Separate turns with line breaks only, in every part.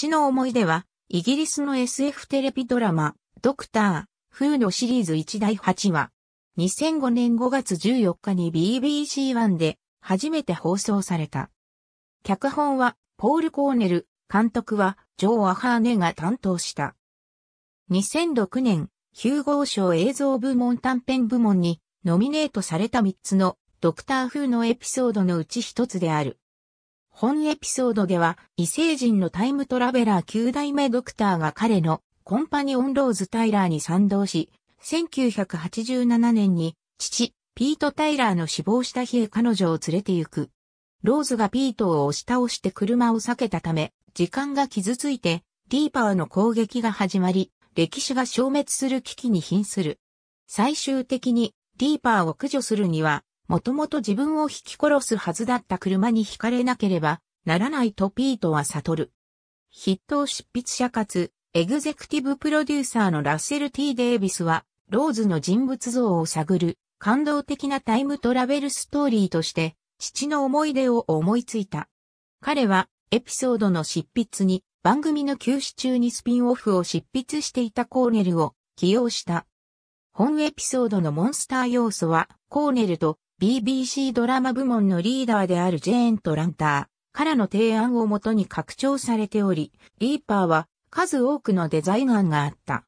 父の思い出は、イギリスの SF テレビドラマ、ドクター、フーのシリーズ1第8話。2005年5月14日に BBC1 で初めて放送された。脚本は、ポール・コーネル、監督は、ジョー・アハーネが担当した。2006年、ヒューゴー賞映像部門短編部門にノミネートされた3つのドクターフーのエピソードのうち1つである。本エピソードでは、異星人のタイムトラベラー9代目ドクターが彼のコンパニオンローズ・タイラーに賛同し、1987年に父、ピート・タイラーの死亡した日へ彼女を連れて行く。ローズがピートを押し倒して車を避けたため、時間が傷ついて、ィーパーの攻撃が始まり、歴史が消滅する危機に瀕する。最終的に、ィーパーを駆除するには、もともと自分を引き殺すはずだった車に惹かれなければならないとピートは悟る。筆頭執筆者かつ、エグゼクティブプロデューサーのラッセル・ T・ デイビスは、ローズの人物像を探る、感動的なタイムトラベルストーリーとして、父の思い出を思いついた。彼は、エピソードの執筆に、番組の休止中にスピンオフを執筆していたコーネルを起用した。本エピソードのモンスター要素は、コーネルと BBC ドラマ部門のリーダーであるジェーン・トランターからの提案をもとに拡張されており、リーパーは数多くのデザイン案があった。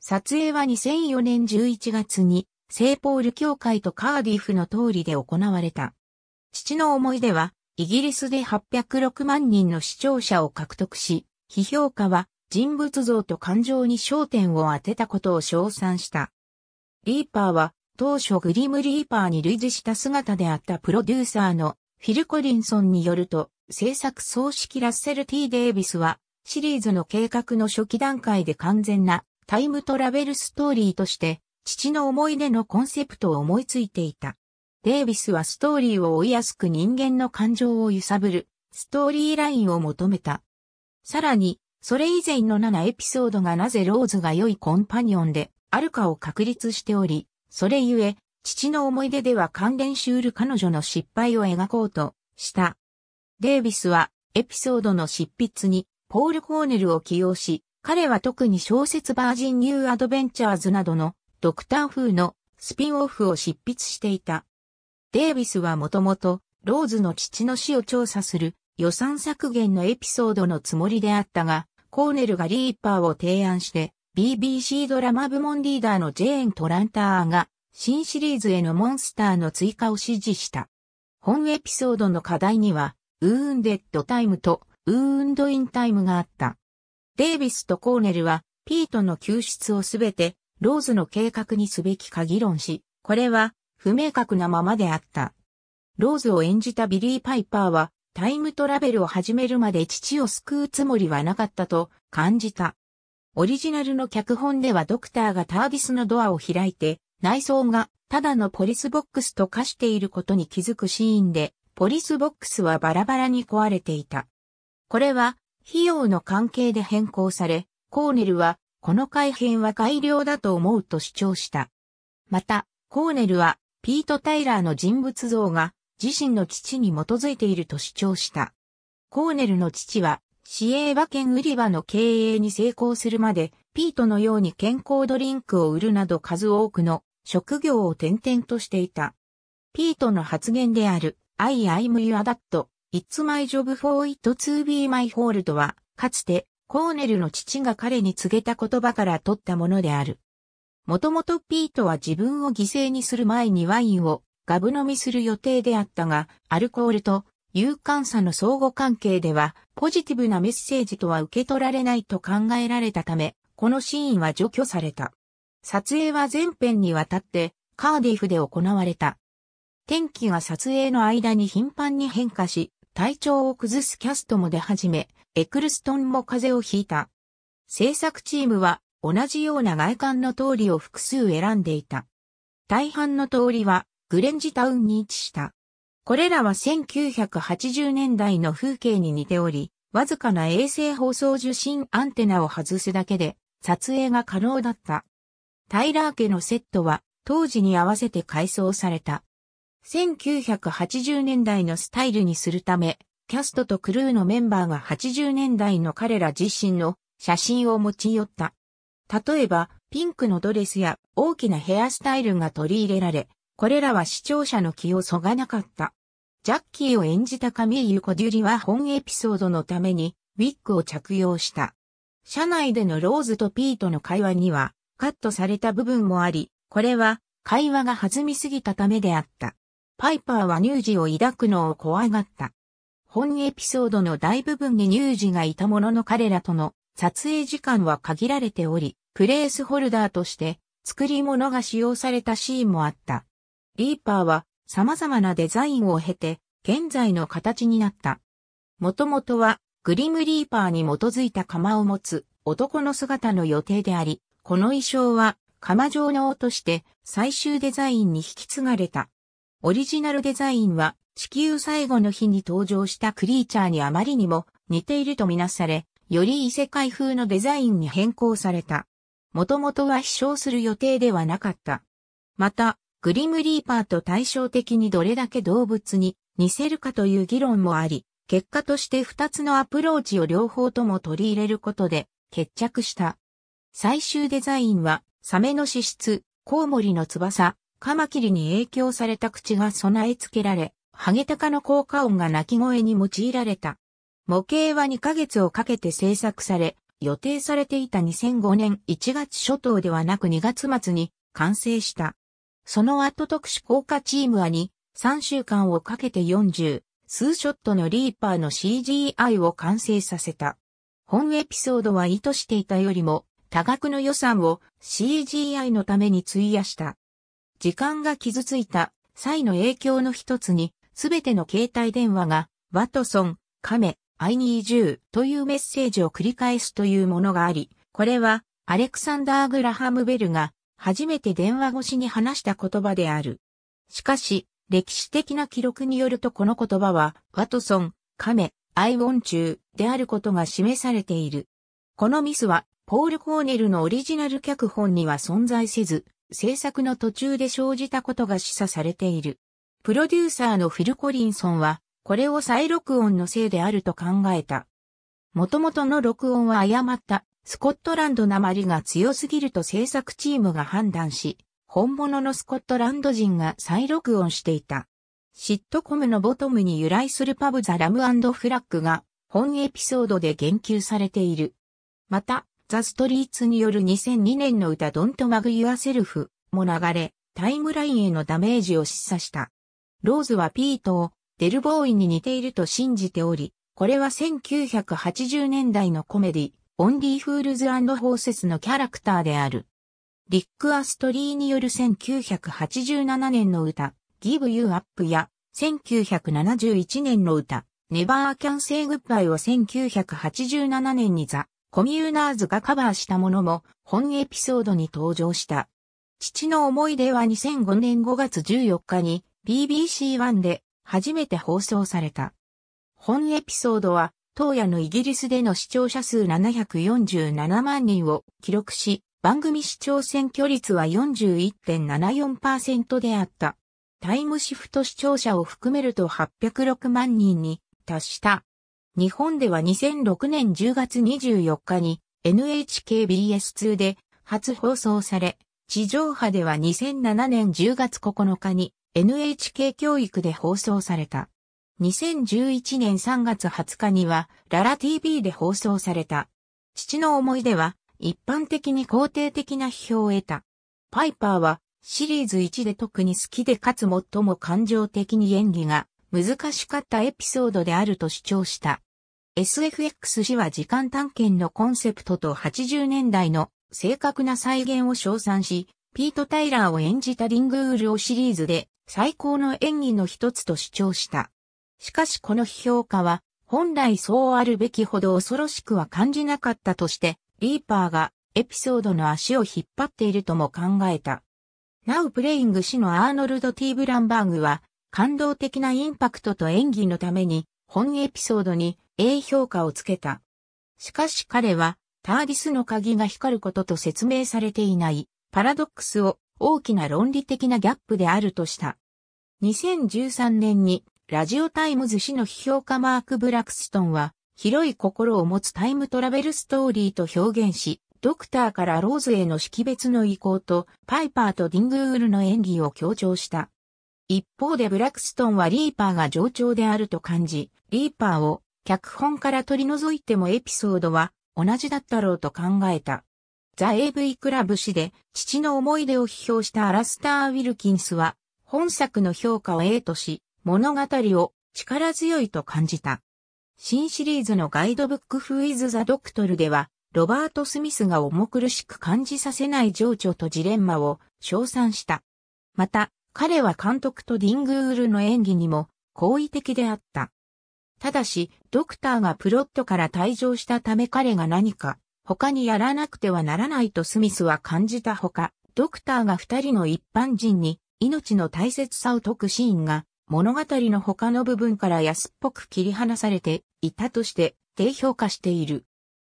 撮影は2004年11月にセイポール協会とカーディフの通りで行われた。父の思い出は、イギリスで806万人の視聴者を獲得し、批評家は人物像と感情に焦点を当てたことを称賛した。リーパーは当初グリムリーパーに類似した姿であったプロデューサーのフィル・コリンソンによると、制作総指揮ラッセル・ T・ デイビスは、シリーズの計画の初期段階で完全なタイムトラベルストーリーとして、父の思い出のコンセプトを思いついていた。デイビスはストーリーを追いやすく人間の感情を揺さぶる、ストーリーラインを求めた。さらに、それ以前の7エピソードがなぜローズが良いコンパニオンであるかを確立しており、それゆえ、父の思い出では関連しうる彼女の失敗を描こうとした。デイビスはエピソードの執筆にポール・コーネルを起用し、彼は特に小説バージン・ニュー・アドベンチャーズなどのドクター風のスピンオフを執筆していた。デイビスはもともとローズの父の死を調査する予算削減のエピソードのつもりであったが、コーネルがリーパーを提案して、BBC ドラマ部門リーダーのジェーン・トランターが、新シリーズへのモンスターの追加を指示した。本エピソードの課題には、ウーンデッドタイムとウーンドインタイムがあった。デイビスとコーネルは、ピートの救出をすべて、ローズの計画にすべきか議論し、これは、不明確なままであった。ローズを演じたビリー・パイパーは、タイムトラベルを始めるまで父を救うつもりはなかったと感じた。オリジナルの脚本ではドクターがターディスのドアを開いて、内装がただのポリスボックスと化していることに気づくシーンで、ポリスボックスはバラバラに壊れていた。これは、費用の関係で変更され、コーネルは、この改変は改良だと思うと主張した。また、コーネルは、ピート・タイラーの人物像が、自身の父に基づいていると主張した。コーネルの父は、市営馬券売り場の経営に成功するまで、ピートのように健康ドリンクを売るなど数多くの職業を転々としていた。ピートの発言である、I am y o u a d a t it's my job for it to be my hold は、かつて、コーネルの父が彼に告げた言葉から取ったものである。もともとピートは自分を犠牲にする前にワインをガブ飲みする予定であったが、アルコールと有敢差の相互関係ではポジティブなメッセージとは受け取られないと考えられたため、このシーンは除去された。撮影は全編にわたってカーディフで行われた。天気が撮影の間に頻繁に変化し、体調を崩すキャストも出始め、エクルストンも風邪をひいた。制作チームは同じような外観の通りを複数選んでいた。大半の通りはグレンジタウンに位置した。これらは1980年代の風景に似ており、わずかな衛星放送受信アンテナを外すだけで撮影が可能だった。タイラー家のセットは当時に合わせて改装された。1980年代のスタイルにするため、キャストとクルーのメンバーが80年代の彼ら自身の写真を持ち寄った。例えば、ピンクのドレスや大きなヘアスタイルが取り入れられ、これらは視聴者の気をそがなかった。ジャッキーを演じた神井ゆこデュリは本エピソードのためにウィッグを着用した。車内でのローズとピートの会話にはカットされた部分もあり、これは会話が弾みすぎたためであった。パイパーは乳児を抱くのを怖がった。本エピソードの大部分に乳児がいたものの彼らとの撮影時間は限られており、プレースホルダーとして作り物が使用されたシーンもあった。リーパーは様々なデザインを経て現在の形になった。もともとはグリムリーパーに基づいた釜を持つ男の姿の予定であり、この衣装は釜状の王として最終デザインに引き継がれた。オリジナルデザインは地球最後の日に登場したクリーチャーにあまりにも似ているとみなされ、より異世界風のデザインに変更された。もともとは飛翔する予定ではなかった。また、グリムリーパーと対照的にどれだけ動物に似せるかという議論もあり、結果として2つのアプローチを両方とも取り入れることで決着した。最終デザインは、サメの脂質、コウモリの翼、カマキリに影響された口が備え付けられ、ハゲタカの効果音が鳴き声に用いられた。模型は2ヶ月をかけて制作され、予定されていた2005年1月初頭ではなく2月末に完成した。その後特殊効果チームは2、3週間をかけて40、数ショットのリーパーの CGI を完成させた。本エピソードは意図していたよりも多額の予算を CGI のために費やした。時間が傷ついた際の影響の一つに、すべての携帯電話が、ワトソン、カメ、アイニージューというメッセージを繰り返すというものがあり、これはアレクサンダー・グラハム・ベルが初めて電話越しに話した言葉である。しかし、歴史的な記録によるとこの言葉は、ワトソン、カメ、アイウォン中であることが示されている。このミスは、ポール・コーネルのオリジナル脚本には存在せず、制作の途中で生じたことが示唆されている。プロデューサーのフィル・コリンソンは、これを再録音のせいであると考えた。もともとの録音は誤ったスコットランドなまりが強すぎると制作チームが判断し、本物のスコットランド人が再録音していた。シットコムのボトムに由来するパブザ・ラムフラッグが本エピソードで言及されている。また、ザ・ストリーツによる2002年の歌ドントマグ・ユア・セルフも流れ、タイムラインへのダメージを示唆した。ローズはピートをデルボーイに似ていると信じており、これは1980年代のコメディ、オンリー・フールズ・ホーセスのキャラクターである。リック・アストリーによる1987年の歌、Give You Up や、1971年の歌、Never Can Say Goodbye を1987年にザ・コミューナーズがカバーしたものも本エピソードに登場した。父の思い出は2005年5月14日に BBC1 で初めて放送された。本エピソードは当夜のイギリスでの視聴者数747万人を記録し、番組視聴選挙率は41.74%であった。タイムシフト視聴者を含めると806万人に達した。日本では2006年10月24日に NHKBS2 で初放送され、地上波では2007年10月9日に NHK 教育で放送された。2011年3月20日には、ララ TV で放送された。父の思い出は、一般的に肯定的な批評を得た。パイパーは、シリーズ1で特に好きでかつ最も感情的に演技が難しかったエピソードであると主張した。SFX 氏は時間探検のコンセプトと80年代の正確な再現を称賛し、ピート・タイラーを演じたリングウールをシリーズで最高の演技の一つと主張した。しかしこの批評家は、本来そうあるべきほど恐ろしくは感じなかったとして、リーパーがエピソードの足を引っ張っているとも考えた。ナウプレイング氏のアーノルド・ティーブランバーグは、感動的なインパクトと演技のために、本エピソードに A 評価をつけた。しかし彼は、ターディスの鍵が光ることと説明されていない、パラドックスを大きな論理的なギャップであるとした。2013年にラジオタイムズ氏の批評家マーク・ブラクストンは、広い心を持つタイムトラベルストーリーと表現し、ドクターからローズへの識別の意向と、パイパーとディングールの演技を強調した。一方でブラクストンはリーパーが上調であると感じ、リーパーを脚本から取り除いてもエピソードは同じだったろうと考えた。ザ・ AV クラブ誌で父の思い出を批評したアラスター・ウィルキンスは、本作の評価を A とし、物語を力強いと感じた。新シリーズのガイドブック Who is the Doctor では、ロバート・スミスが重苦しく感じさせない情緒とジレンマを称賛した。また、彼は監督とディングールの演技にも好意的であった。ただし、ドクターがプロットから退場したため彼が何か他にやらなくてはならないとスミスは感じたほか、ドクターが二人の一般人に命の大切さを説くシーンが物語の他の部分から安っぽく切り離されていたとして低評価している。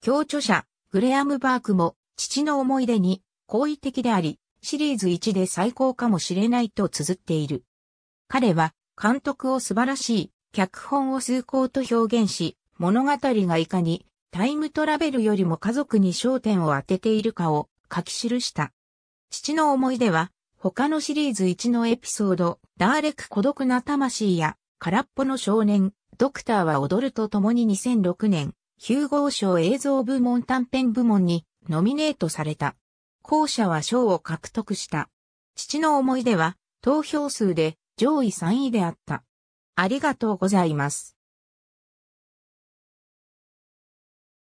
共著者、グレアム・バークも、父の思い出に好意的であり、シリーズ1で最高かもしれないと綴っている。彼は、監督を素晴らしい、脚本を崇高と表現し、物語がいかにタイムトラベルよりも家族に焦点を当てているかを書き記した。父の思い出は他のシリーズ1のエピソード、ダーレク孤独な魂や、空っぽの少年、ドクターは踊るとともに2006年、ヒューゴー賞映像部門短編部門にノミネートされた。後者は賞を獲得した。父の思い出は投票数で上位3位であった。ありがとうございます。